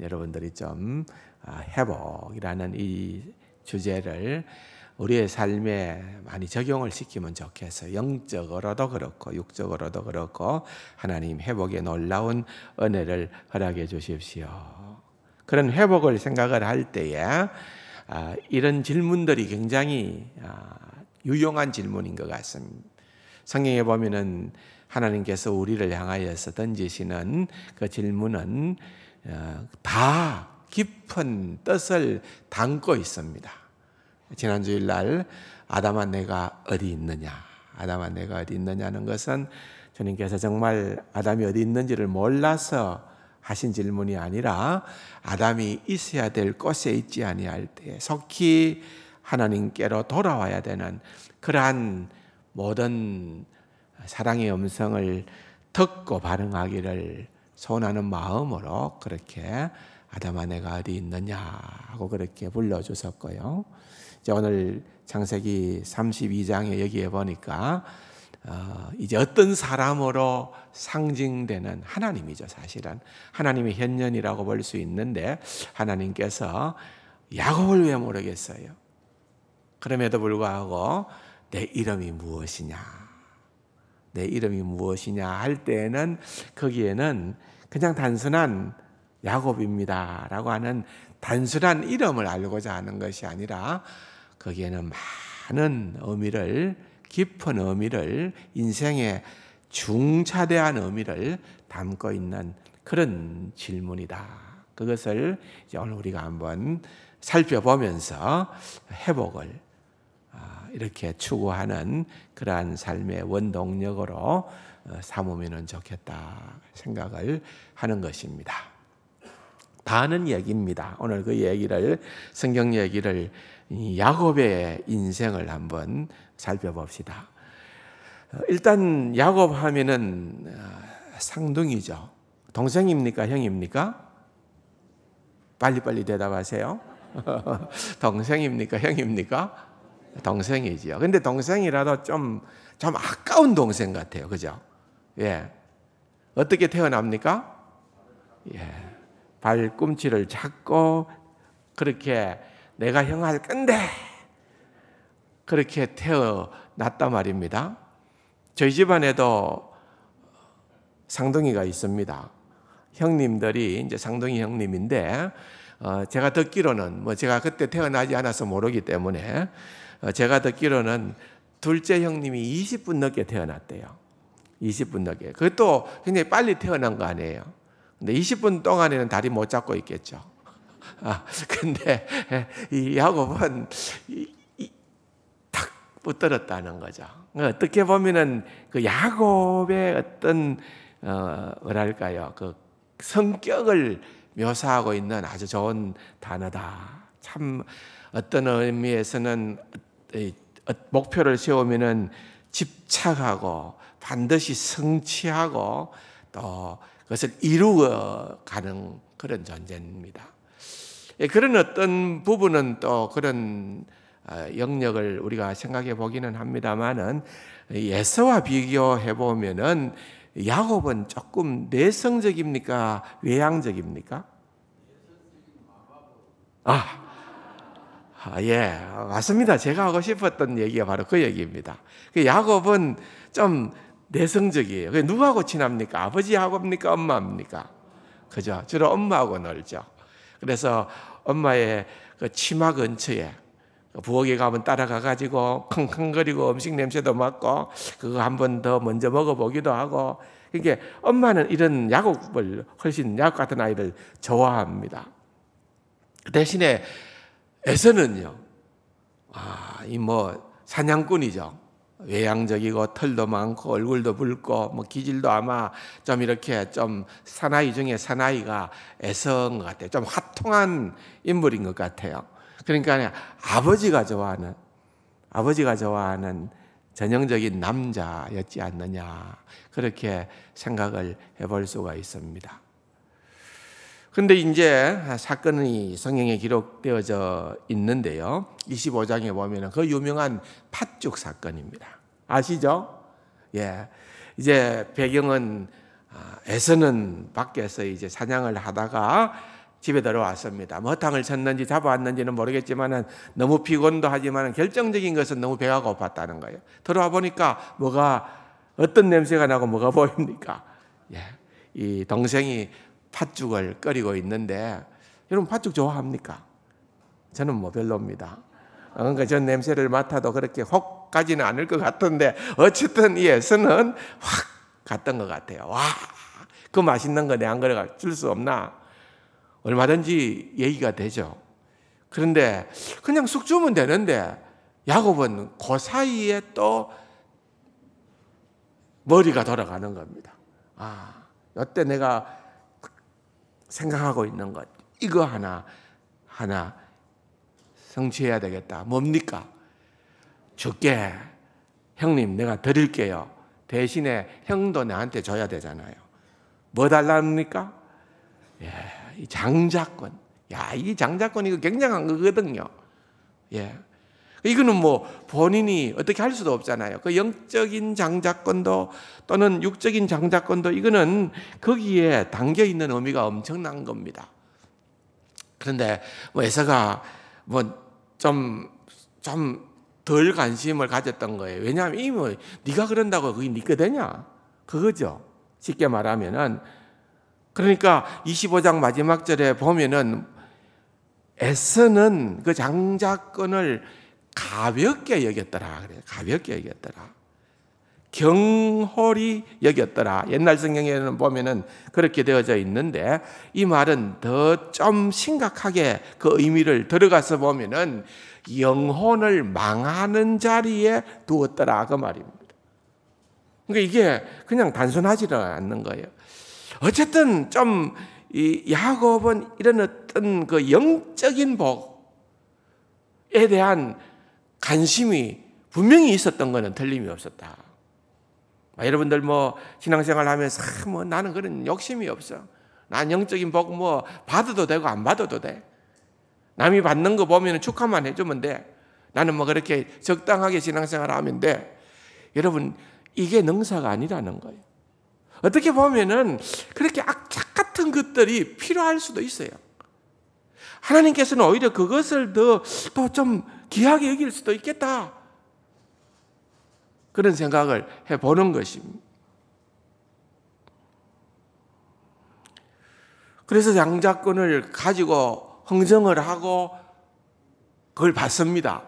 여러분들이 좀 아, 회복이라는 이 주제를 우리의 삶에 많이 적용을 시키면 좋겠어요. 영적으로도 그렇고 육적으로도 그렇고 하나님 회복의 놀라운 은혜를 허락해 주십시오. 그런 회복을 생각을 할 때에 아, 이런 질문들이 굉장히 아, 유용한 질문인 것 같습니다. 성경에 보면은 하나님께서 우리를 향하여서 던지시는 그 질문은 예, 다 깊은 뜻을 담고 있습니다. 지난 주일 날 아담아 내가 어디 있느냐? 아담아 내가 어디 있느냐는 것은 주님께서 정말 아담이 어디 있는지를 몰라서 하신 질문이 아니라 아담이 있어야 될 곳에 있지 아니할 때 속히 하나님께로 돌아와야 되는 그러한 모든 사랑의 음성을 듣고 반응하기를 선하는 마음으로 그렇게 아담아 내가 어디 있느냐 하고 그렇게 불러주셨고요. 이제 오늘 창세기 32장에 여기에 보니까 어, 이제 어떤 사람으로 상징되는 하나님이죠, 사실은. 하나님의 현년이라고 볼 수 있는데, 하나님께서 야곱을 왜 모르겠어요? 그럼에도 불구하고 내 이름이 무엇이냐? 내 이름이 무엇이냐 할 때에는 거기에는 그냥 단순한 야곱입니다라고 하는 단순한 이름을 알고자 하는 것이 아니라 거기에는 많은 의미를 깊은 의미를 인생의 중차대한 의미를 담고 있는 그런 질문이다. 그것을 오늘 우리가 한번 살펴보면서 회복을 아, 이렇게 추구하는 그러한 삶의 원동력으로 어, 삼으면 좋겠다 생각을 하는 것입니다. 다는 얘기입니다. 오늘 그 얘기를 성경 얘기를 야곱의 인생을 한번 살펴봅시다. 어, 일단 야곱 하면은 어, 상둥이죠. 동생입니까 형입니까? 빨리빨리 대답하세요. 동생입니까 형입니까? 동생이지요. 근데 동생이라도 좀, 좀 아까운 동생 같아요. 그죠? 예. 어떻게 태어납니까? 예. 발꿈치를 잡고, 그렇게 내가 형할 건데, 그렇게 태어났단 말입니다. 저희 집안에도 상동이가 있습니다. 형님들이 이제 상동이 형님인데, 어, 제가 듣기로는 뭐 제가 그때 태어나지 않아서 모르기 때문에 어, 제가 듣기로는 둘째 형님이 20분 넘게 태어났대요. 20분 넘게. 그것도 굉장히 빨리 태어난 거 아니에요. 근데 20분 동안에는 다리 못 잡고 있겠죠. 아, 근데 이 야곱은 탁 붙들었다는 거죠. 어, 어떻게 보면은 그 야곱의 어떤 어, 뭐랄까요, 그 성격을 묘사하고 있는 아주 좋은 단어다. 참 어떤 의미에서는 어, 목표를 세우면은 집착하고 반드시 성취하고 또 그것을 이루어 가는 그런 존재입니다. 예, 그런 어떤 부분은 또 그런 어, 영역을 우리가 생각해 보기는 합니다만은 예서와 비교해 보면은 야곱은 조금 내성적입니까 외향적입니까? 아 아, 예, 맞습니다. 제가 하고 싶었던 얘기가 바로 그 얘기입니다. 그 야곱은 좀 내성적이에요. 그 누구하고 친합니까? 아버지야곱입니까 엄마입니까? 그죠? 주로 엄마하고 놀죠. 그래서 엄마의 그 치마 근처에 그 부엌에 가면 따라가 가지고 킁킁거리고 음식 냄새도 맡고 그거 한 번 더 먼저 먹어보기도 하고 그러니까 엄마는 이런 야곱을 훨씬 야곱 같은 아이를 좋아합니다. 대신에 에서는요, 아, 이 뭐 사냥꾼이죠. 외향적이고 털도 많고 얼굴도 붉고 뭐 기질도 아마 좀 이렇게 좀 사나이 중에 사나이가 애성 것 같아요. 좀 화통한 인물인 것 같아요. 그러니까 아버지가 좋아하는 아버지가 좋아하는 전형적인 남자였지 않느냐 그렇게 생각을 해볼 수가 있습니다. 근데 이제 사건이 성경에 기록되어져 있는데요. 25장에 보면그 유명한 팥죽 사건입니다. 아시죠? 예. 이제 배경은 에서는 아, 밖에서 이제 사냥을 하다가 집에 들어왔습니다. 뭐탕을 쳤는지 잡아왔는지는 모르겠지만 너무 피곤도 하지만 결정적인 것은 너무 배가 고팠다는 거예요. 들어와 보니까 뭐가 어떤 냄새가 나고 뭐가 보입니까? 예. 이 동생이 팥죽을 끓이고 있는데 여러분 팥죽 좋아합니까? 저는 뭐 별로입니다. 어, 그러니까 전 냄새를 맡아도 그렇게 혹 가지는 않을 것 같은데 어쨌든 이애는확 갔던 것 같아요. 와, 그 맛있는 거내안 그래 줄 수 없나? 얼마든지 얘기가 되죠. 그런데 그냥 숙 주면 되는데 야곱은 그 사이에 또 머리가 돌아가는 겁니다. 아, 이때 내가 생각하고 있는 것 이거 하나 하나 성취해야 되겠다. 뭡니까? 줄게. 형님, 내가 드릴게요. 대신에 형도 나한테 줘야 되잖아요. 뭐 달랍니까? 예, 이 장자권. 야, 이 장자권 이거 굉장한 거거든요. 예. 이거는 뭐 본인이 어떻게 할 수도 없잖아요. 그 영적인 장자권도 또는 육적인 장자권도 이거는 거기에 담겨 있는 의미가 엄청난 겁니다. 그런데 뭐 에서가 뭐 좀 좀 덜 관심을 가졌던 거예요. 왜냐하면 이뭐 네가 그런다고 그게 니꺼 되냐? 그거죠. 쉽게 말하면은 그러니까 25장 마지막 절에 보면은 에서는 그 장자권을 가볍게 여겼더라. 그래. 가볍게 여겼더라. 경홀이 여겼더라. 옛날 성경에는 보면은 그렇게 되어져 있는데 이 말은 더 좀 심각하게 그 의미를 들어가서 보면은 영혼을 망하는 자리에 두었더라 그 말입니다. 그러니까 이게 그냥 단순하지는 않는 거예요. 어쨌든 좀 야곱은 이런 어떤 그 영적인 복에 대한 관심이 분명히 있었던 것은 틀림이 없었다. 여러분들 뭐 신앙생활 하면서 뭐 나는 그런 욕심이 없어. 난 영적인 복뭐 받아도 되고 안 받아도 돼. 남이 받는 거 보면 축하만 해주면 돼. 나는 뭐 그렇게 적당하게 신앙생활 하면 돼. 여러분 이게 능사가 아니라는 거예요. 어떻게 보면은 그렇게 악착 같은 것들이 필요할 수도 있어요. 하나님께서는 오히려 그것을 더좀 귀하게 여길 수도 있겠다. 그런 생각을 해보는 것입니다. 그래서 양자권을 가지고 흥정을 하고 그걸 받습니다.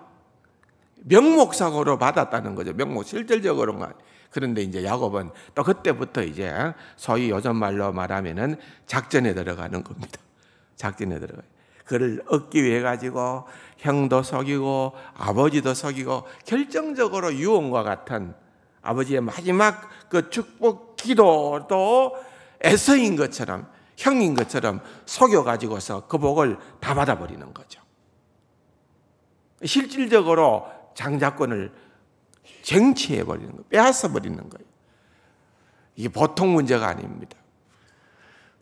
명목상으로 받았다는 거죠. 명목 실질적으로만. 그런데 이제 야곱은 또 그때부터 이제 어? 소위 요즘 말로 말하면은 작전에 들어가는 겁니다. 작전에 들어가요. 그를 얻기 위해 가지고 형도 속이고 아버지도 속이고 결정적으로 유언과 같은 아버지의 마지막 그 축복 기도도 애서인 것처럼 형인 것처럼 속여가지고서 그 복을 다 받아버리는 거죠. 실질적으로 장자권을 쟁취해버리는 거예요. 빼앗아버리는 거예요. 이게 보통 문제가 아닙니다.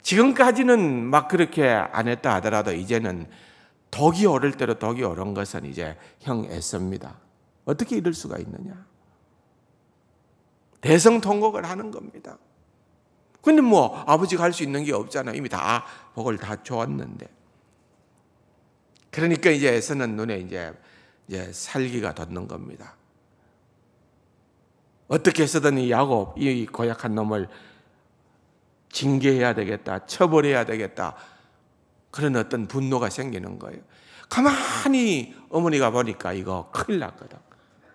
지금까지는 막 그렇게 안 했다 하더라도 이제는 덕이 어릴 때로 덕이 어려운 것은 이제 형애입니다 어떻게 이럴 수가 있느냐? 대성 통곡을 하는 겁니다. 근데 뭐 아버지가 할 수 있는 게 없잖아요. 이미 다 복을 다 줬는데. 그러니까 이제 애서는 눈에 이제 이제 살기가 돋는 겁니다. 어떻게 해서든 이 야곱 이 고약한 놈을 징계해야 되겠다. 처벌해야 되겠다. 그런 어떤 분노가 생기는 거예요. 가만히 어머니가 보니까 이거 큰일 났거든.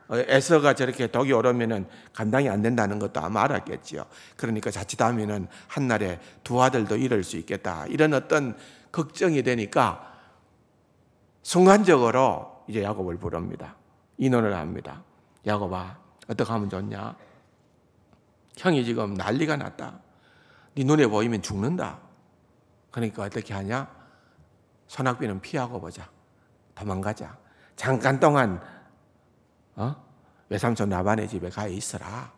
에서가 어, 저렇게 독이 오르면은 감당이 안 된다는 것도 아마 알았겠지요. 그러니까 자칫하면은 한날에 두 아들도 잃을 수 있겠다. 이런 어떤 걱정이 되니까 순간적으로 이제 야곱을 부릅니다. 인원을 합니다. 야곱아, 어떻게 하면 좋냐? 형이 지금 난리가 났다. 네 눈에 보이면 죽는다. 그러니까 어떻게 하냐? 선악비는 피하고 보자. 도망가자. 잠깐 동안 어? 외삼촌 라반의 집에 가 있어라.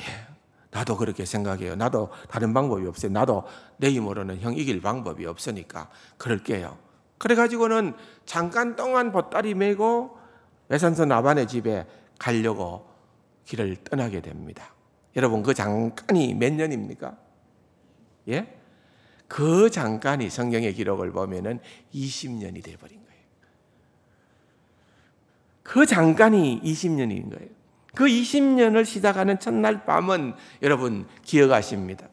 예, 나도 그렇게 생각해요. 나도 다른 방법이 없어요. 나도 내 힘으로는 형 이길 방법이 없으니까 그럴게요. 그래가지고는 잠깐 동안 보따리 메고 외삼촌 라반의 집에 가려고 길을 떠나게 됩니다. 여러분 그 잠깐이 몇 년입니까? 예? 그 잠깐이 성경의 기록을 보면은 20년이 돼버린 거예요. 그 잠깐이 20년인 거예요. 그 20년을 시작하는 첫날 밤은 여러분 기억하십니다.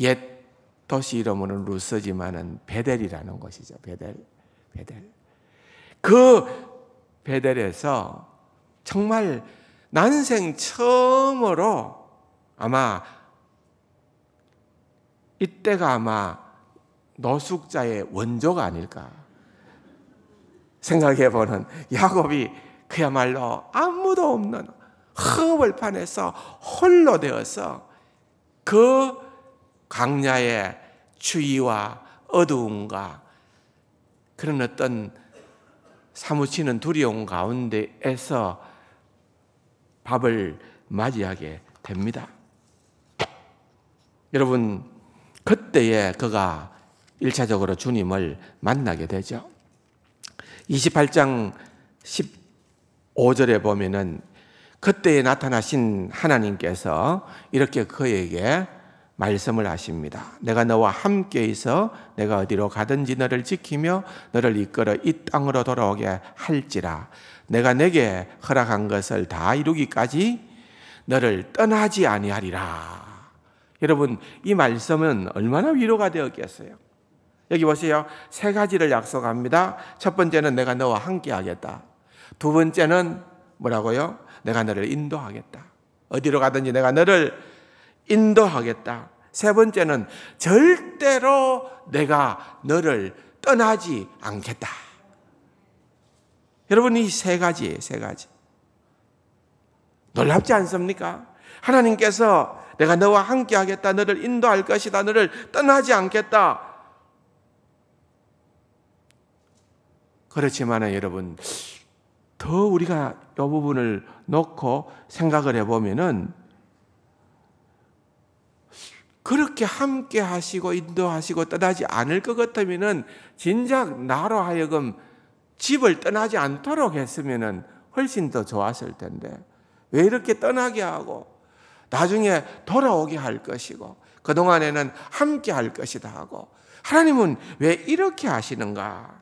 옛 도시 이름으로는 루스지만은 베델이라는 것이죠. 베델, 베델. 그 베델에서 정말 난생 처음으로 아마 이때가 아마 노숙자의 원조가 아닐까 생각해보는 야곱이 그야말로 아무도 없는 허벌판에서 홀로 되어서 그 강야의 추위와 어두움과 그런 어떤 사무치는 두려움 가운데에서 밥을 맞이하게 됩니다. 여러분, 그때에 그가 일차적으로 주님을 만나게 되죠. 28장 15절에 보면은 그때에 나타나신 하나님께서 이렇게 그에게 말씀을 하십니다. 내가 너와 함께 있어 내가 어디로 가든지 너를 지키며 너를 이끌어 이 땅으로 돌아오게 할지라. 내가 내게 허락한 것을 다 이루기까지 너를 떠나지 아니하리라. 여러분, 이 말씀은 얼마나 위로가 되었겠어요? 여기 보세요. 세 가지를 약속합니다. 첫 번째는 내가 너와 함께 하겠다. 두 번째는 뭐라고요? 내가 너를 인도하겠다. 어디로 가든지 내가 너를 인도하겠다. 세 번째는 절대로 내가 너를 떠나지 않겠다. 여러분, 이 세 가지세 가지. 놀랍지 않습니까? 하나님께서 내가 너와 함께 하겠다. 너를 인도할 것이다. 너를 떠나지 않겠다. 그렇지만 여러분, 더 우리가 이 부분을 놓고 생각을 해보면은 그렇게 함께 하시고 인도하시고 떠나지 않을 것 같으면은 진작 나로 하여금 집을 떠나지 않도록 했으면은 훨씬 더 좋았을 텐데 왜 이렇게 떠나게 하고 나중에 돌아오게 할 것이고 그동안에는 함께 할 것이다 하고 하나님은 왜 이렇게 하시는가?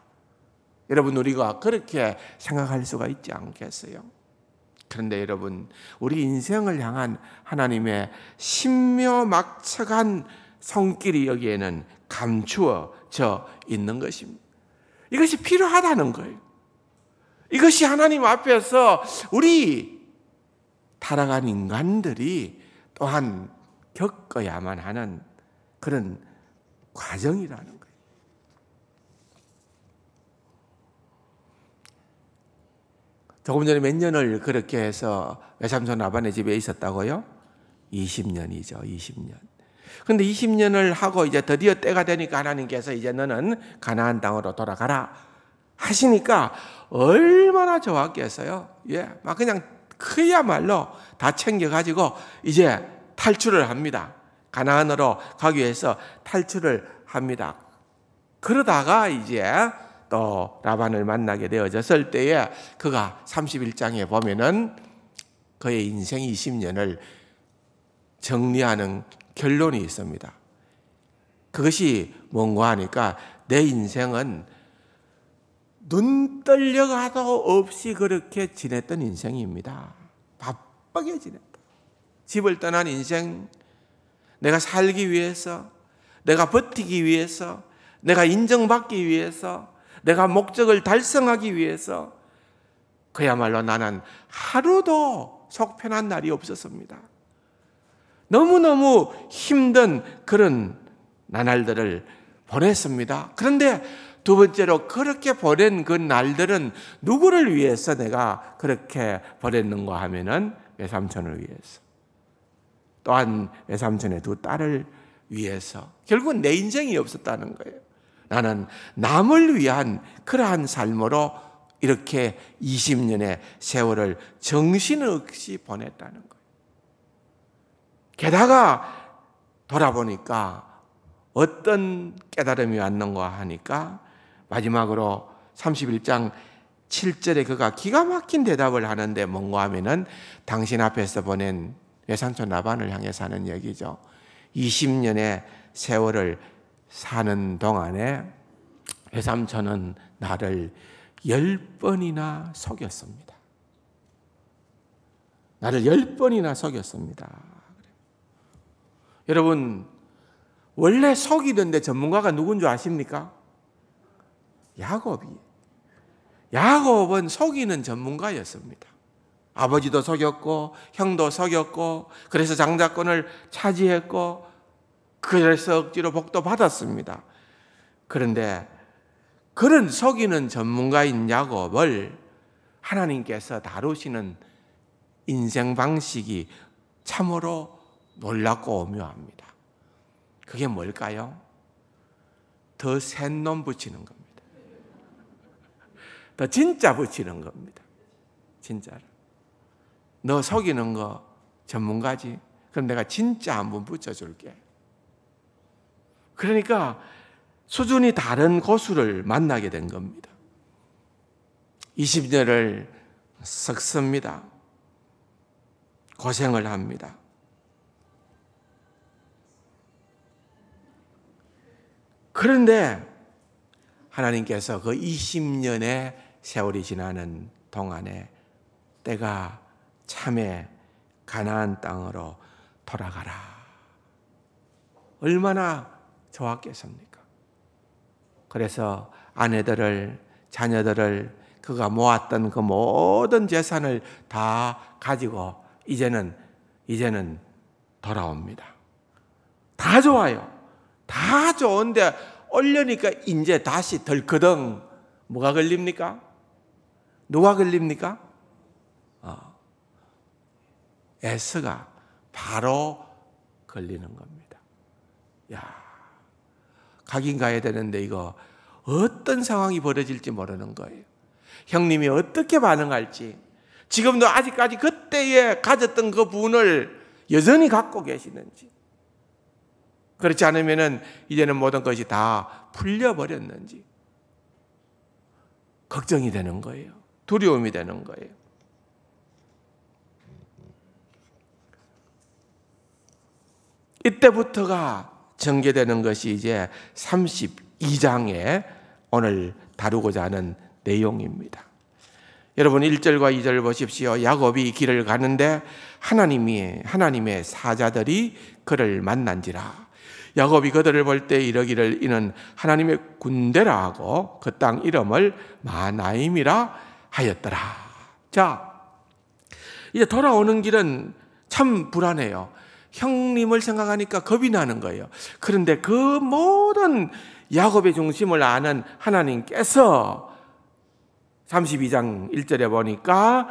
여러분 우리가 그렇게 생각할 수가 있지 않겠어요? 그런데 여러분 우리 인생을 향한 하나님의 신묘막측한 성길이 여기에는 감추어져 있는 것입니다. 이것이 필요하다는 거예요. 이것이 하나님 앞에서 우리 타락한 인간들이 또한 겪어야만 하는 그런 과정이라는 거예요. 조금 전에 몇 년을 그렇게 해서 외삼촌 아반네 집에 있었다고요? 20년이죠, 20년. 근데 20년을 하고 이제 드디어 때가 되니까 하나님께서 이제 너는 가나안 땅으로 돌아가라 하시니까 얼마나 좋았겠어요. 예, 막 그냥 그야말로 다 챙겨가지고 이제 탈출을 합니다. 가나안으로 가기 위해서 탈출을 합니다. 그러다가 이제 또 라반을 만나게 되어졌을 때에 그가 31장에 보면은 그의 인생 20년을 정리하는 결론이 있습니다. 그것이 뭔가 하니까 내 인생은 눈 떨려가도 없이 그렇게 지냈던 인생입니다. 바쁘게 지냈다. 집을 떠난 인생, 내가 살기 위해서, 내가 버티기 위해서, 내가 인정받기 위해서, 내가 목적을 달성하기 위해서, 그야말로 나는 하루도 속편한 날이 없었습니다. 너무너무 힘든 그런 나날들을 보냈습니다. 그런데 두 번째로 그렇게 보낸 그 날들은 누구를 위해서 내가 그렇게 보냈는가 하면은 외삼촌을 위해서. 또한 외삼촌의 두 딸을 위해서. 결국은 내 인생이 없었다는 거예요. 나는 남을 위한 그러한 삶으로 이렇게 20년의 세월을 정신없이 보냈다는 거예요. 게다가 돌아보니까 어떤 깨달음이 왔는가 하니까 마지막으로 31장 7절에 그가 기가 막힌 대답을 하는데 뭔가 하면은 당신 앞에서 보낸 외삼촌 라반을 향해서 하는 얘기죠. 20년의 세월을 사는 동안에 외삼촌은 나를 열 번이나 속였습니다. 나를 열 번이나 속였습니다. 여러분, 원래 속이던데 전문가가 누군 줄 아십니까? 야곱이. 야곱은 속이는 전문가였습니다. 아버지도 속였고, 형도 속였고, 그래서 장자권을 차지했고, 그래서 억지로 복도 받았습니다. 그런데 그런 속이는 전문가인 야곱을 하나님께서 다루시는 인생 방식이 참으로 놀랍고 오묘합니다. 그게 뭘까요? 더 센 놈 붙이는 겁니다. 더 진짜 붙이는 겁니다. 진짜로너 속이는 거 전문가지? 그럼 내가 진짜 한번 붙여줄게. 그러니까 수준이 다른 고수를 만나게 된 겁니다. 20년을 썩습니다. 고생을 합니다. 그런데 하나님께서 그 20년의 세월이 지나는 동안에 때가 참에 가나안 땅으로 돌아가라. 얼마나 좋았겠습니까? 그래서 아내들을 자녀들을 그가 모았던 그 모든 재산을 다 가지고 이제는 이제는 돌아옵니다. 다 좋아요. 다 좋은데 얼려니까 이제 다시 덜커덩 뭐가 걸립니까? 누가 걸립니까? 어. 에스가 바로 걸리는 겁니다. 야, 가긴 가야 되는데 이거 어떤 상황이 벌어질지 모르는 거예요. 형님이 어떻게 반응할지 지금도 아직까지 그때에 가졌던 그 분을 여전히 갖고 계시는지 그렇지 않으면 이제는 모든 것이 다 풀려버렸는지 걱정이 되는 거예요. 두려움이 되는 거예요. 이때부터가 전개되는 것이 이제 32장에 오늘 다루고자 하는 내용입니다. 여러분 1절과 2절 을 보십시오. 야곱이 길을 가는데 하나님이 하나님의 사자들이 그를 만난지라. 야곱이 그들을 볼 때 이러기를 이는 하나님의 군대라 하고 그 땅 이름을 마나임이라 하였더라. 자, 이제 돌아오는 길은 참 불안해요. 형님을 생각하니까 겁이 나는 거예요. 그런데 그 모든 야곱의 중심을 아는 하나님께서 32장 1절에 보니까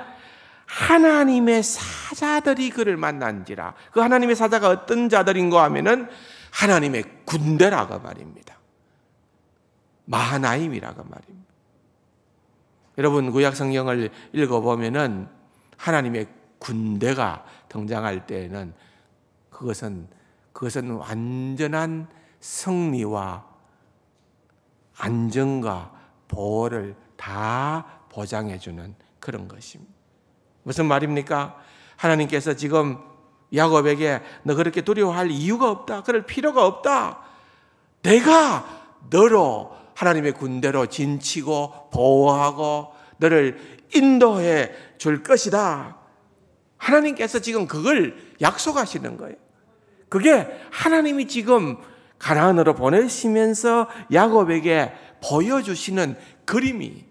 하나님의 사자들이 그를 만난지라. 그 하나님의 사자가 어떤 자들인가 하면은 하나님의 군대라고 말입니다. 마하나임이라고 말입니다. 여러분 구약 성경을 읽어 보면은 하나님의 군대가 등장할 때에는 그것은 그것은 완전한 승리와 안정과 보호를 다 보장해 주는 그런 것입니다. 무슨 말입니까? 하나님께서 지금 야곱에게 너 그렇게 두려워할 이유가 없다. 그럴 필요가 없다. 내가 너로 하나님의 군대로 진치고 보호하고 너를 인도해 줄 것이다. 하나님께서 지금 그걸 약속하시는 거예요. 그게 하나님이 지금 가나안으로 보내시면서 야곱에게 보여주시는 그림이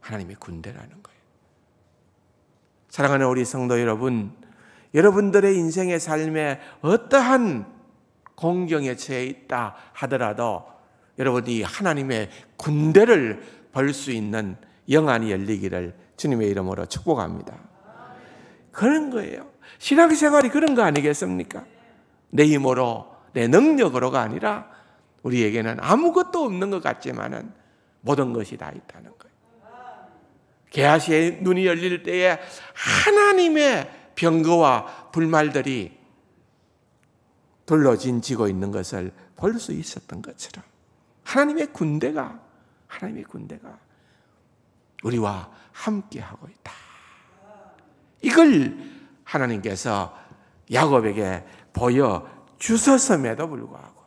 하나님의 군대라는 거예요. 사랑하는 우리 성도 여러분, 여러분들의 인생의 삶에 어떠한 공경에 처해 있다 하더라도 여러분이 하나님의 군대를 벌 수 있는 영안이 열리기를 주님의 이름으로 축복합니다. 그런 거예요. 신앙생활이 그런 거 아니겠습니까? 내 힘으로, 내 능력으로가 아니라 우리에게는 아무것도 없는 것 같지만은 모든 것이 다 있다는 거예요. 개아시의 눈이 열릴 때에 하나님의 병거와 불말들이 둘러진지고 있는 것을 볼 수 있었던 것처럼 하나님의 군대가 하나님의 군대가 우리와 함께하고 있다. 이걸 하나님께서 야곱에게 보여 주셨음에도 불구하고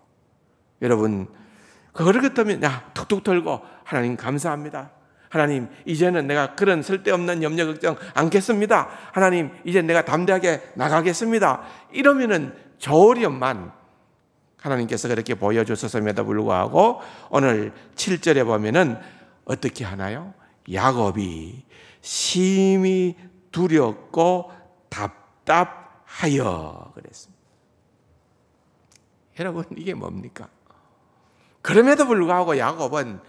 여러분 그걸 그렇다면 야 툭툭 털고 하나님 감사합니다. 하나님, 이제는 내가 그런 쓸데없는 염려 걱정 않겠습니다 하나님, 이제 내가 담대하게 나가겠습니다. 이러면은 저울염만 하나님께서 그렇게 보여주셨음에도 불구하고 오늘 7절에 보면은 어떻게 하나요? 야곱이 심히 두렵고 답답하여 그랬습니다. 여러분 이게 뭡니까? 그럼에도 불구하고 야곱은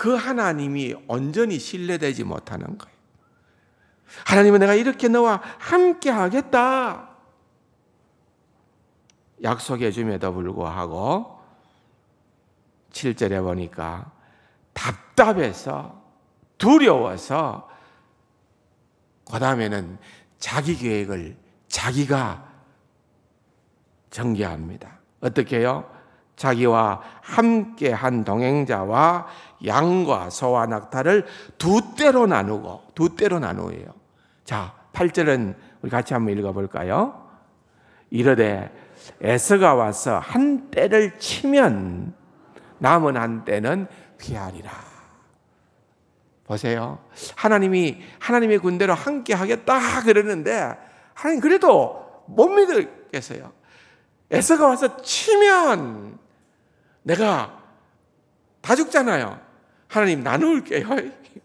그 하나님이 온전히 신뢰되지 못하는 거예요. 하나님은 내가 이렇게 너와 함께 하겠다. 약속해 줌에도 불구하고 7절에 보니까 답답해서 두려워서 그 다음에는 자기 계획을 자기가 전개합니다. 어떻게 요 자기와 함께한 동행자와 양과 소와 낙타를 두 때로 나누고 두 때로 나누어요. 자, 8절은 우리 같이 한번 읽어 볼까요? 이르되 에서가 와서 한 때를 치면 남은 한 때는 귀하리라. 보세요. 하나님이 하나님의 군대로 함께 하겠다 그러는데 하나님 그래도 못 믿겠어요. 에서가 와서 치면 내가 다 죽잖아요. 하나님 나눌게요.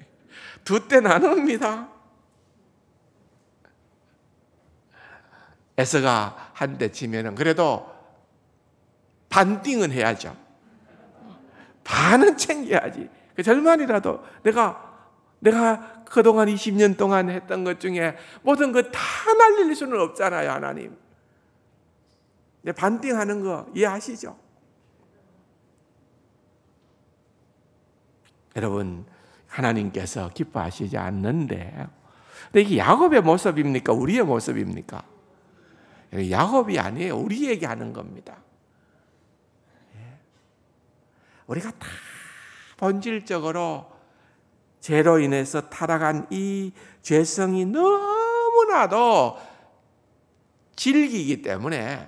두 때 나눕니다. 에서가 한 대 치면은 그래도 반띵은 해야죠. 반은 챙겨야지. 그 절만이라도 내가 내가 그동안 20년 동안 했던 것 중에 모든 거다 날릴 수는 없잖아요, 하나님. 반띵하는 거 이해하시죠? 여러분 하나님께서 기뻐하시지 않는데 근데 이게 야곱의 모습입니까? 우리의 모습입니까? 야곱이 아니에요. 우리에게 하는 겁니다. 예. 우리가 다 본질적으로 죄로 인해서 타락한 이 죄성이 너무나도 질기기 때문에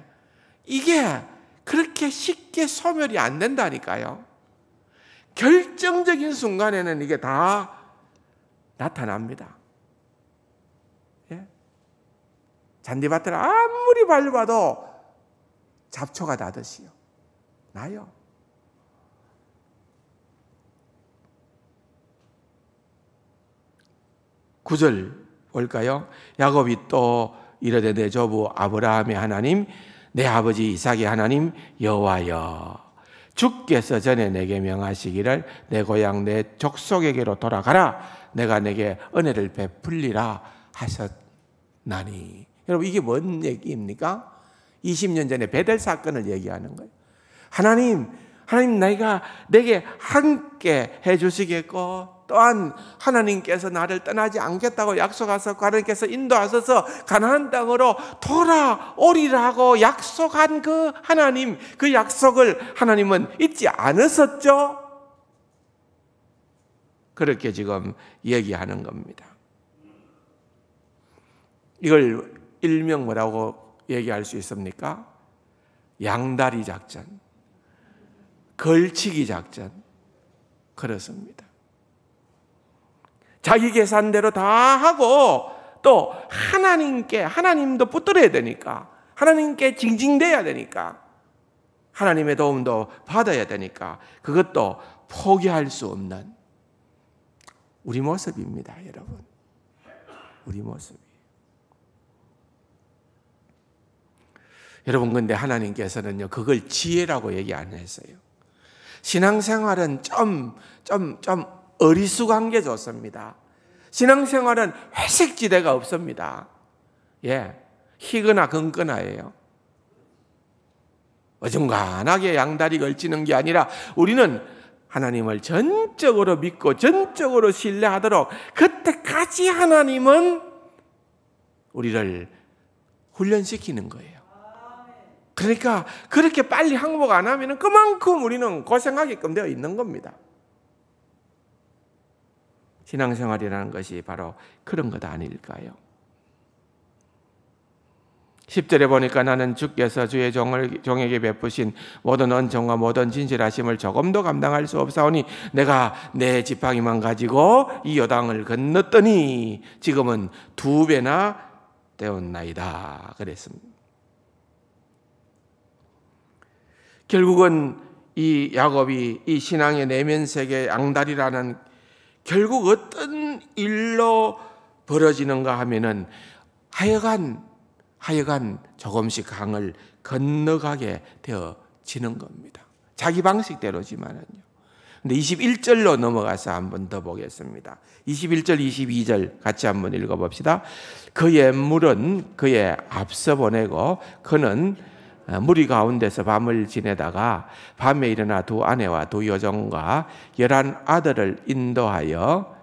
이게 그렇게 쉽게 소멸이 안 된다니까요. 결정적인 순간에는 이게 다 나타납니다. 예? 잔디밭을 아무리 밟아도 잡초가 나듯이요. 나요. 구절 볼까요? 야곱이 또 이르되 내 조부 아브라함의 하나님, 내 아버지 이삭의 하나님 여호와여. 주께서 전에 내게 명하시기를 내 고향 내 족속에게로 돌아가라 내가 내게 은혜를 베풀리라 하셨나니 여러분 이게 뭔 얘기입니까? 20년 전에 베델 사건을 얘기하는 거예요. 하나님 하나님 내가 내게 함께 해 주시겠고 또한 하나님께서 나를 떠나지 않겠다고 약속하서 하나님께서 인도하셔서 가나안 땅으로 돌아오리라고 약속한 그 하나님 그 약속을 하나님은 잊지 않으셨죠. 그렇게 지금 얘기하는 겁니다. 이걸 일명 뭐라고 얘기할 수 있습니까? 양다리 작전, 걸치기 작전. 그렇습니다. 자기 계산대로 다 하고 또 하나님께 하나님도 붙들어야 되니까 하나님께 징징대야 되니까 하나님의 도움도 받아야 되니까 그것도 포기할 수 없는 우리 모습입니다, 여러분. 우리 모습이. 여러분 근데 하나님께서는요 그걸 지혜라고 얘기 안 했어요. 신앙생활은 좀좀좀 어리숙한 게 좋습니다. 신앙생활은 회색지대가 없습니다. 예. 희거나 건거나예요. 어중간하게 양다리 걸치는 게 아니라 우리는 하나님을 전적으로 믿고 전적으로 신뢰하도록 그때까지 하나님은 우리를 훈련시키는 거예요. 그러니까 그렇게 빨리 항복 안 하면 그만큼 우리는 고생하게끔 되어 있는 겁니다. 신앙생활이라는 것이 바로 그런 것 아닐까요? 10절에 보니까 나는 주께서 주의 종을, 종에게 베푸신 모든 언정과 모든 진실하심을 조금도 감당할 수 없사오니 내가 내 지팡이만 가지고 이 요당을 건넜더니 지금은 두 배나 되었나이다. 그랬습니다. 결국은 이 야곱이 이 신앙의 내면 세계 앙달이라는 결국 어떤 일로 벌어지는가 하면은 하여간 하여간 조금씩 강을 건너가게 되어지는 겁니다. 자기 방식대로지만은요. 근데 21절로 넘어가서 한번 더 보겠습니다. 21절, 22절 같이 한번 읽어봅시다. 그의 물은 그의 앞서 보내고 그는 어, 무리 가운데서 밤을 지내다가 밤에 일어나 두 아내와 두여정과 열한 아들을 인도하여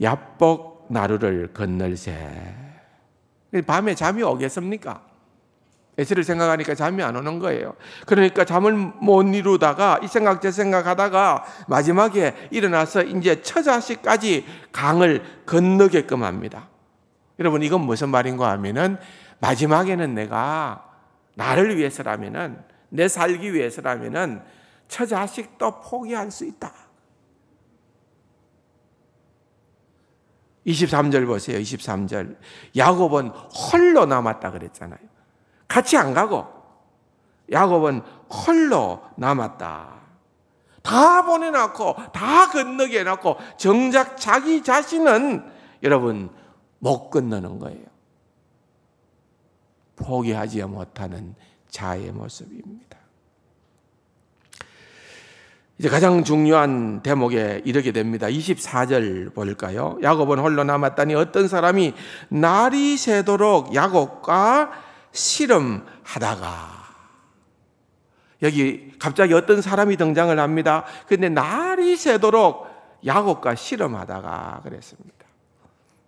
야복 나루를 건널세. 밤에 잠이 오겠습니까? 에스를 생각하니까 잠이 안 오는 거예요. 그러니까 잠을 못 이루다가 이 생각 저 생각하다가 마지막에 일어나서 이제 처자시까지 강을 건너게끔 합니다. 여러분 이건 무슨 말인가 하면은 마지막에는 내가 나를 위해서라면은 내 살기 위해서라면은 처자식도 포기할 수 있다. 23절 보세요. 23절. 야곱은 홀로 남았다 그랬잖아요. 같이 안 가고 야곱은 홀로 남았다. 다 보내놨고 다 건너게 해놨고 정작 자기 자신은 여러분 못 건너는 거예요. 포기하지 못하는 자의 모습입니다. 이제 가장 중요한 대목에 이르게 됩니다. 24절 볼까요? 야곱은 홀로 남았다니 어떤 사람이 날이 새도록 야곱과 씨름하다가 여기 갑자기 어떤 사람이 등장을 합니다. 근데 날이 새도록 야곱과 씨름하다가 그랬습니다.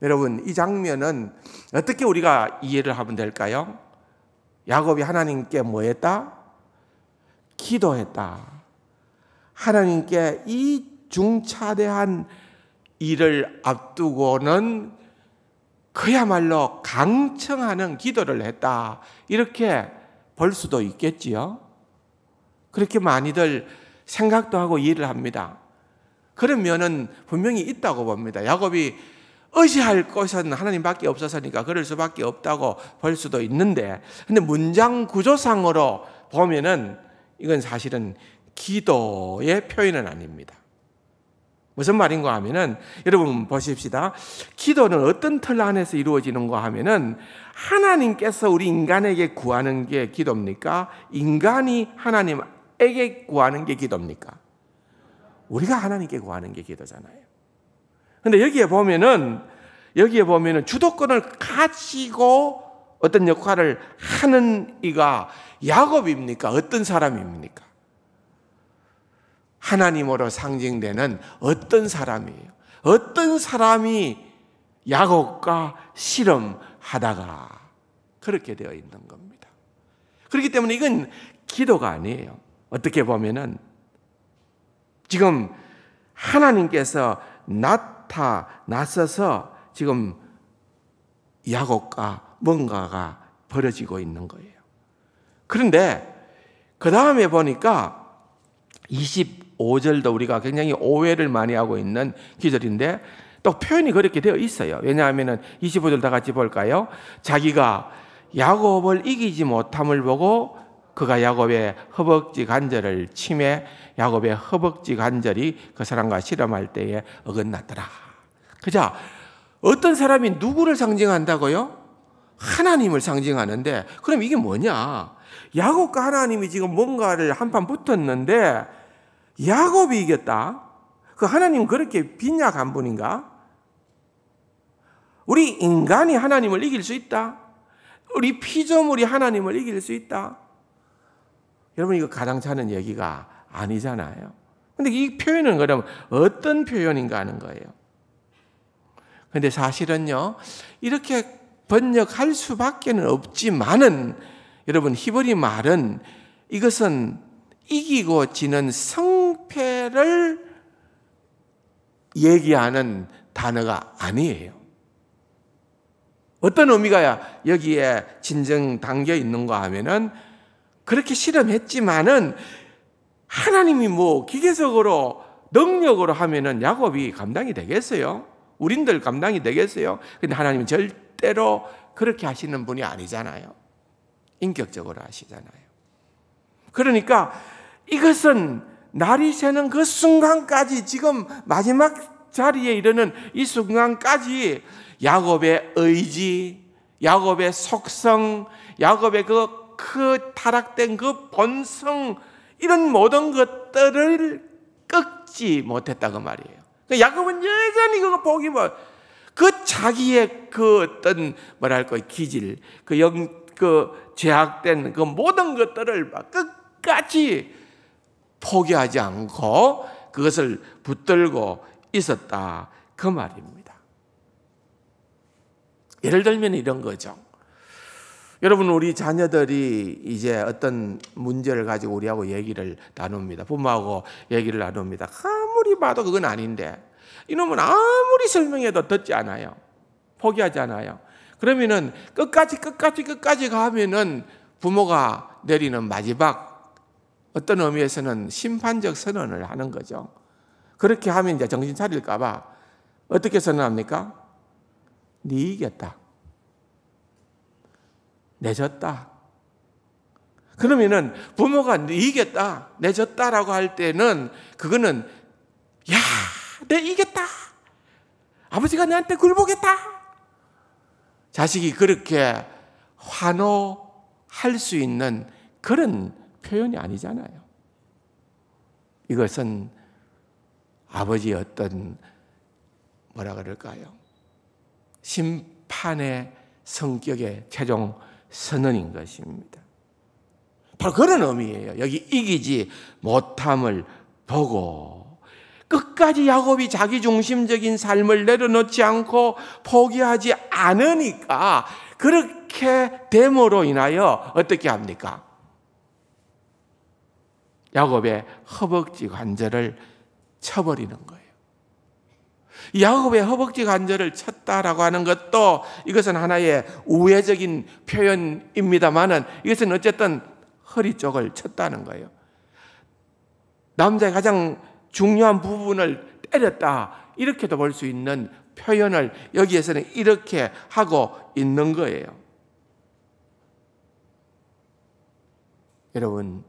여러분 이 장면은 어떻게 우리가 이해를 하면 될까요? 야곱이 하나님께 뭐 했다? 기도했다. 하나님께 이 중차대한 일을 앞두고는 그야말로 강청하는 기도를 했다. 이렇게 볼 수도 있겠지요. 그렇게 많이들 생각도 하고 일을 합니다. 그런 면은 분명히 있다고 봅니다. 야곱이 의지할 것은 하나님밖에 없어서니까 그럴 수밖에 없다고 볼 수도 있는데, 근데 문장 구조상으로 보면은 이건 사실은 기도의 표현은 아닙니다. 무슨 말인가 하면은 여러분 보십시다. 기도는 어떤 틀 안에서 이루어지는가 하면은 하나님께서 우리 인간에게 구하는 게 기도입니까? 인간이 하나님에게 구하는 게 기도입니까? 우리가 하나님께 구하는 게 기도잖아요. 근데 여기에 보면은 여기에 보면은 주도권을 가지고 어떤 역할을 하는 이가 야곱입니까? 어떤 사람입니까? 하나님으로 상징되는 어떤 사람이에요? 어떤 사람이 야곱과 실험하다가 그렇게 되어 있는 겁니다. 그렇기 때문에 이건 기도가 아니에요. 어떻게 보면은 지금 하나님께서 나 나타났어서 지금 야곱과 뭔가가 벌어지고 있는 거예요. 그런데 그 다음에 보니까 25절도 우리가 굉장히 오해를 많이 하고 있는 기절인데 또 표현이 그렇게 되어 있어요. 왜냐하면 25절 다 같이 볼까요? 자기가 야곱을 이기지 못함을 보고 그가 야곱의 허벅지 관절을 침해 야곱의 허벅지 관절이 그 사람과 실험할 때에 어긋났더라. 그자 어떤 사람이 누구를 상징한다고요? 하나님을 상징하는데 그럼 이게 뭐냐? 야곱과 하나님이 지금 뭔가를 한판 붙었는데 야곱이 이겼다. 그 하나님 그렇게 빈약한 분인가? 우리 인간이 하나님을 이길 수 있다. 우리 피조물이 하나님을 이길 수 있다. 여러분 이거 가당차는 얘기가 아니잖아요. 근데 이 표현은 그럼 어떤 표현인가 하는 거예요. 근데 사실은요, 이렇게 번역할 수밖에 없지만은 여러분 히브리 말은 이것은 이기고 지는 성패를 얘기하는 단어가 아니에요. 어떤 의미가 여기에 진정 담겨 있는가 하면은 그렇게 실험했지만은 하나님이 뭐 기계적으로 능력으로 하면은 야곱이 감당이 되겠어요? 우린들 감당이 되겠어요? 근데 하나님은 절대로 그렇게 하시는 분이 아니잖아요. 인격적으로 하시잖아요. 그러니까 이것은 날이 새는 그 순간까지 지금 마지막 자리에 이르는 이 순간까지 야곱의 의지, 야곱의 속성, 야곱의 그그 타락된 그 본성 이런 모든 것들을 꺾지 못했다고 그 말이에요. 그러니까 야곱은 여전히 그거 보기 뭐 그 자기의 그 어떤 뭐랄까 기질 그 영그 그 제약된 그, 그 모든 것들을 막 끝까지 포기하지 않고 그것을 붙들고 있었다 그 말입니다. 예를 들면 이런 거죠. 여러분 우리 자녀들이 이제 어떤 문제를 가지고 우리하고 얘기를 나눕니다. 부모하고 얘기를 나눕니다. 아무리 봐도 그건 아닌데 이놈은 아무리 설명해도 듣지 않아요. 포기하지 않아요. 그러면은 끝까지 끝까지 끝까지 가면은 부모가 내리는 마지막 어떤 의미에서는 심판적 선언을 하는 거죠. 그렇게 하면 이제 정신 차릴까 봐 어떻게 선언합니까? 네 이겼다. 내졌다. 그러면은 부모가 이겼다, 내졌다라고 할 때는 그거는 야, 내 이겼다. 아버지가 나한테 굴복했다. 자식이 그렇게 환호할 수 있는 그런 표현이 아니잖아요. 이것은 아버지의 어떤 뭐라 그럴까요? 심판의 성격의 최종 선언인 것입니다. 바로 그런 의미예요. 여기 이기지 못함을 보고 끝까지 야곱이 자기 중심적인 삶을 내려놓지 않고 포기하지 않으니까 그렇게 됨으로 인하여 어떻게 합니까? 야곱의 허벅지 관절을 쳐버리는 거예요. 야곱의 허벅지 관절을 쳤다라고 하는 것도 이것은 하나의 우회적인 표현입니다만은 이것은 어쨌든 허리 쪽을 쳤다는 거예요. 남자의 가장 중요한 부분을 때렸다. 이렇게도 볼 수 있는 표현을 여기에서는 이렇게 하고 있는 거예요. 여러분,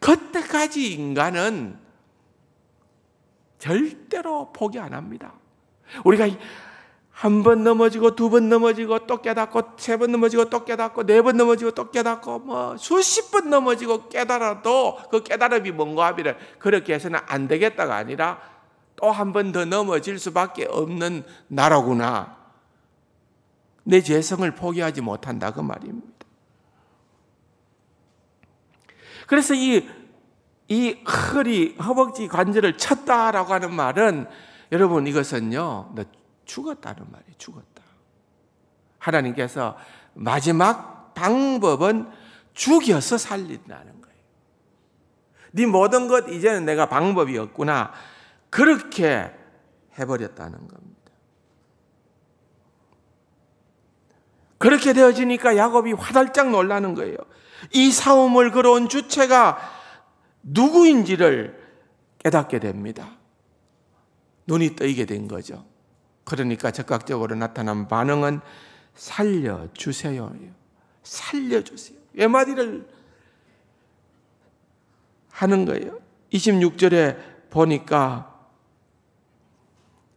그때까지 인간은 절대로 포기 안 합니다. 우리가 한 번 넘어지고 두 번 넘어지고 또 깨닫고 세 번 넘어지고 또 깨닫고 네 번 넘어지고 또 깨닫고 뭐 수십 번 넘어지고 깨달아도 그 깨달음이 뭔가 하기를 그렇게 해서는 안 되겠다가 아니라 또 한 번 더 넘어질 수밖에 없는 나라구나. 내 죄성을 포기하지 못한다 그 말입니다. 그래서 이 이 허리 허벅지 관절을 쳤다라고 하는 말은 여러분 이것은요, 너 죽었다는 말이에요. 죽었다. 하나님께서 마지막 방법은 죽여서 살린다는 거예요. 네 모든 것 이제는 내가 방법이 없구나. 그렇게 해버렸다는 겁니다. 그렇게 되어지니까 야곱이 화달짝 놀라는 거예요. 이 싸움을 걸어온 주체가 누구인지를 깨닫게 됩니다. 눈이 뜨이게 된 거죠. 그러니까 적극적으로 나타난 반응은 살려주세요. 살려주세요. 외마디를 하는 거예요. 26절에 보니까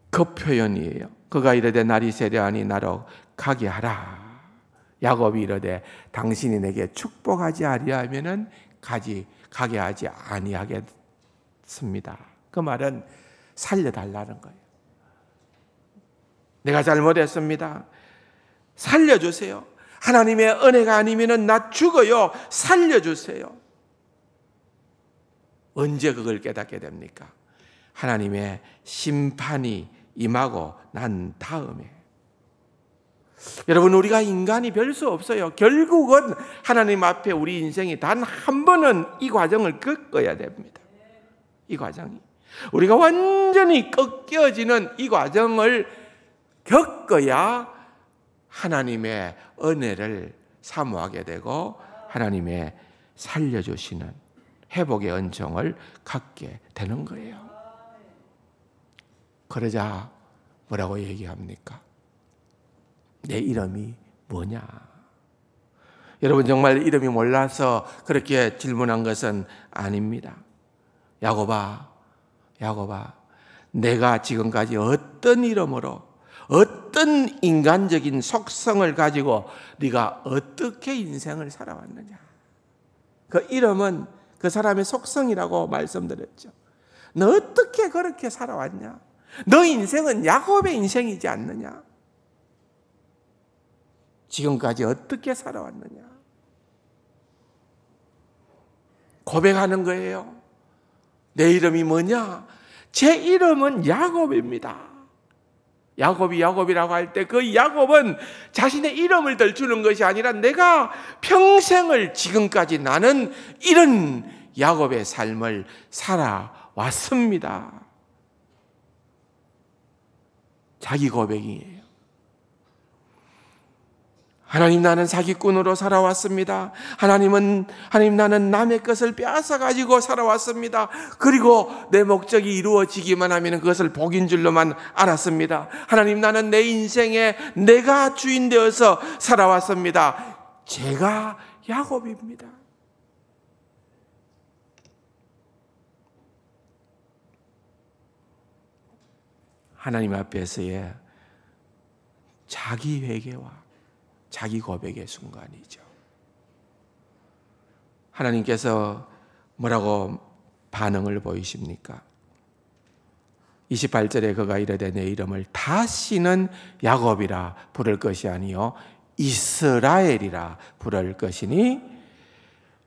그 표현이에요. 그가 이르되 날이 세려하니 나로 가게 하라. 야곱이 이르되 당신이 내게 축복하지 아니하면은 가지 가게 하지 아니하겠습니다. 그 말은 살려달라는 거예요. 내가 잘못했습니다. 살려주세요. 하나님의 은혜가 아니면 나 죽어요. 살려주세요. 언제 그걸 깨닫게 됩니까? 하나님의 심판이 임하고 난 다음에. 여러분, 우리가 인간이 별 수 없어요. 결국은 하나님 앞에 우리 인생이 단 한 번은 이 과정을 겪어야 됩니다. 이 과정이. 우리가 완전히 꺾여지는 이 과정을 겪어야 하나님의 은혜를 사모하게 되고 하나님의 살려주시는 회복의 은총을 갖게 되는 거예요. 그러자 뭐라고 얘기합니까? 내 이름이 뭐냐? 여러분 정말 이름이 몰라서 그렇게 질문한 것은 아닙니다. 야고바 야곱아, 내가 지금까지 어떤 이름으로 어떤 인간적인 속성을 가지고 네가 어떻게 인생을 살아왔느냐. 그 이름은 그 사람의 속성이라고 말씀드렸죠. 너 어떻게 그렇게 살아왔냐? 너 인생은 야곱의 인생이지 않느냐? 지금까지 어떻게 살아왔느냐? 고백하는 거예요. 내 이름이 뭐냐? 제 이름은 야곱입니다. 야곱이 야곱이라고 할 때 그 야곱은 자신의 이름을 들추는 것이 아니라 내가 평생을 지금까지 나는 이런 야곱의 삶을 살아왔습니다. 자기 고백이 하나님 나는 사기꾼으로 살아왔습니다. 하나님은 하나님 나는 남의 것을 빼앗아 가지고 살아왔습니다. 그리고 내 목적이 이루어지기만 하면 그것을 복인 줄로만 알았습니다. 하나님 나는 내 인생에 내가 주인 되어서 살아왔습니다. 제가 야곱입니다. 하나님 앞에서의 자기 회개와 자기 고백의 순간이죠. 하나님께서 뭐라고 반응을 보이십니까? 28절에 그가 이르되 내 이름을 다시는 야곱이라 부를 것이 아니요 이스라엘이라 부를 것이니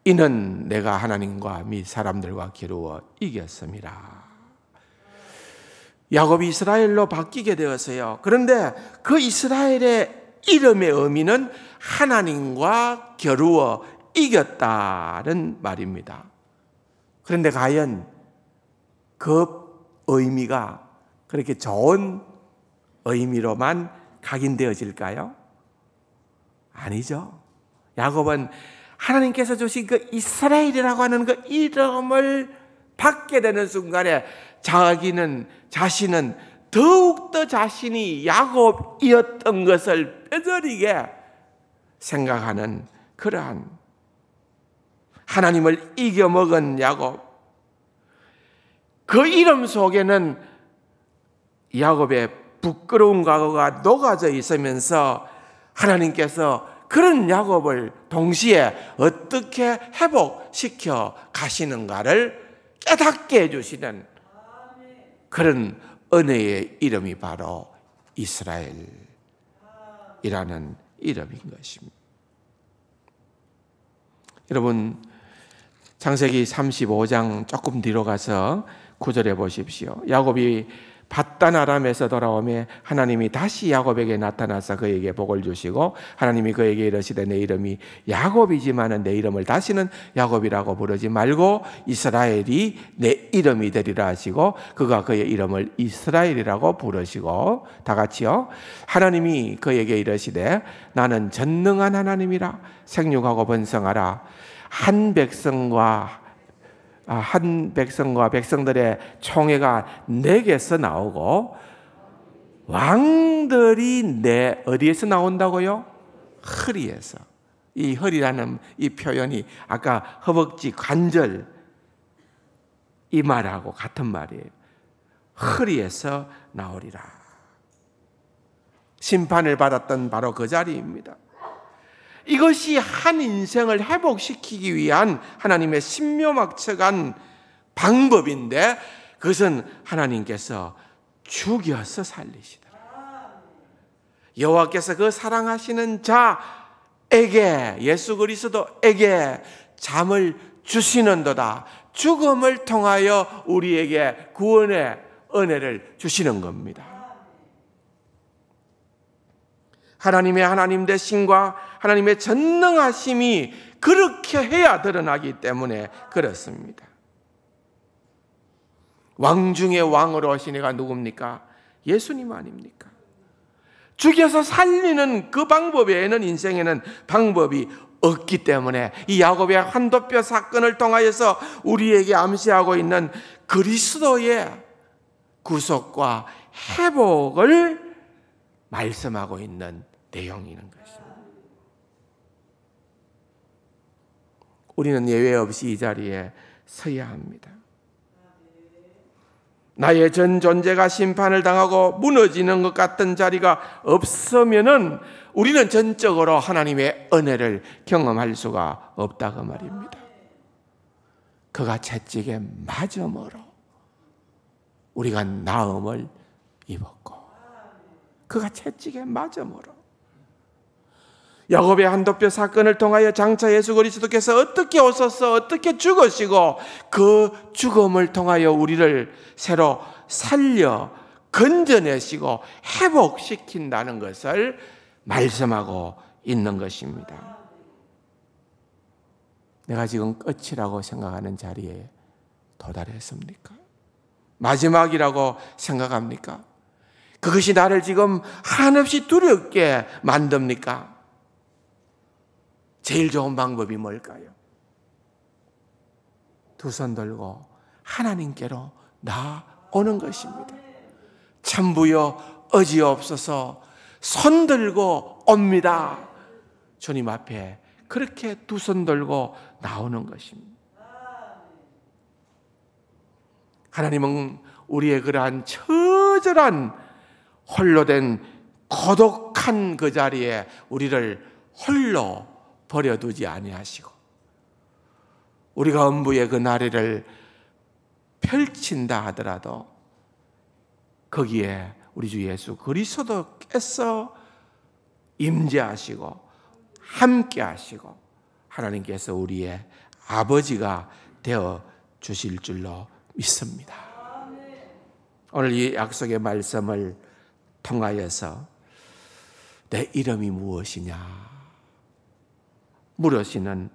이는 내가 하나님과 및 사람들과 기루어 이겼습니다. 야곱이 이스라엘로 바뀌게 되었어요. 그런데 그 이스라엘의 이름의 의미는 하나님과 겨루어 이겼다는 말입니다. 그런데 과연 그 의미가 그렇게 좋은 의미로만 각인되어질까요? 아니죠. 야곱은 하나님께서 주신 그 이스라엘이라고 하는 그 이름을 받게 되는 순간에 자기는 자신은 더욱더 자신이 야곱이었던 것을 뼈저리게 생각하는 그러한 하나님을 이겨먹은 야곱. 그 이름 속에는 야곱의 부끄러운 과거가 녹아져 있으면서 하나님께서 그런 야곱을 동시에 어떻게 회복시켜 가시는가를 깨닫게 해주시는 그런 은혜의 이름이 바로 이스라엘 이라는 이름인 것입니다. 여러분, 창세기 35장 조금 뒤로 가서 구절해 보십시오. 야곱이 바단 아람에서 돌아오며 하나님이 다시 야곱에게 나타나서 그에게 복을 주시고 하나님이 그에게 이러시되 내 이름이 야곱이지만은 내 이름을 다시는 야곱이라고 부르지 말고 이스라엘이 내 이름이 되리라 하시고 그가 그의 이름을 이스라엘이라고 부르시고 다 같이요 하나님이 그에게 이러시되 나는 전능한 하나님이라 생육하고 번성하라 한 백성과 아, 한 백성과 백성들의 총회가 내게서 나오고 왕들이 내 어디에서 나온다고요? 허리에서. 이 허리라는 이 표현이 아까 허벅지 관절 이 말하고 같은 말이에요. 허리에서 나오리라. 심판을 받았던 바로 그 자리입니다. 이것이 한 인생을 회복시키기 위한 하나님의 신묘막측한 방법인데 그것은 하나님께서 죽여서 살리시더라. 여호와께서 그 사랑하시는 자에게 예수 그리스도에게 잠을 주시는도다. 죽음을 통하여 우리에게 구원의 은혜를 주시는 겁니다. 하나님의 하나님 되신과 하나님의 전능하심이 그렇게 해야 드러나기 때문에 그렇습니다. 왕 중의 왕으로 하신 이가 누굽니까? 예수님 아닙니까? 죽여서 살리는 그 방법 에는 인생에는 방법이 없기 때문에 이 야곱의 환도뼈 사건을 통하여서 우리에게 암시하고 있는 그리스도의 구속과 회복을 말씀하고 있는 내용이는 것입니다. 우리는 예외 없이 이 자리에 서야 합니다. 나의 전 존재가 심판을 당하고 무너지는 것 같은 자리가 없으면은 우리는 전적으로 하나님의 은혜를 경험할 수가 없다고 그 말입니다. 그가 채찍에 맞음으로 우리가 나음을 입었고 그가 채찍에 맞음으로 야곱의 한도뼈 사건을 통하여 장차 예수 그리스도께서 어떻게 오셔서 어떻게 죽으시고 그 죽음을 통하여 우리를 새로 살려 건져내시고 회복시킨다는 것을 말씀하고 있는 것입니다. 내가 지금 끝이라고 생각하는 자리에 도달했습니까? 마지막이라고 생각합니까? 그것이 나를 지금 한없이 두렵게 만듭니까? 제일 좋은 방법이 뭘까요? 두 손 들고 하나님께로 나오는 것입니다. 참부여 어지없어서 손 들고 옵니다. 주님 앞에 그렇게 두 손 들고 나오는 것입니다. 하나님은 우리의 그러한 처절한 홀로 된 고독한 그 자리에 우리를 홀로 버려두지 아니하시고 우리가 음부의 그 나래를 펼친다 하더라도 거기에 우리 주 예수 그리스도 께서 임재하시고 함께 하시고 하나님께서 우리의 아버지가 되어 주실 줄로 믿습니다. 오늘 이 약속의 말씀을 통하여서 내 이름이 무엇이냐 무으시는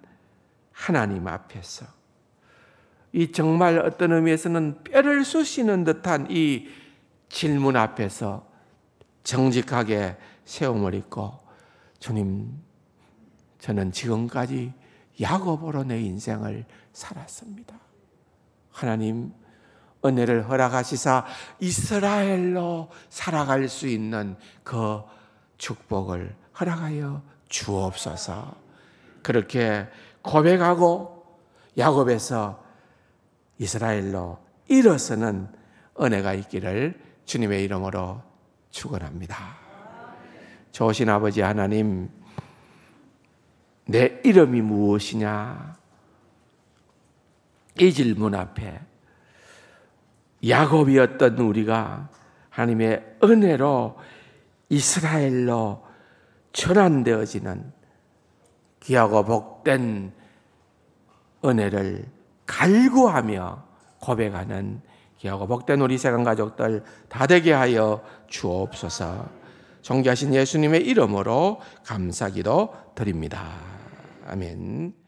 하나님 앞에서 이 정말 어떤 의미에서는 뼈를 쑤시는 듯한 이 질문 앞에서 정직하게 세움을 입고 주님 저는 지금까지 야곱으로 내 인생을 살았습니다. 하나님 은혜를 허락하시사 이스라엘로 살아갈 수 있는 그 축복을 허락하여 주옵소서. 그렇게 고백하고 야곱에서 이스라엘로 일어서는 은혜가 있기를 주님의 이름으로 축원합니다. 좋으신 아버지 하나님 내 이름이 무엇이냐? 이 질문 앞에 야곱이었던 우리가 하나님의 은혜로 이스라엘로 전환되어지는 귀하고 복된 은혜를 갈구하며 고백하는 귀하고 복된 우리 세간 가족들 다 되게 하여 주옵소서. 존귀하신 예수님의 이름으로 감사기도 드립니다. 아멘.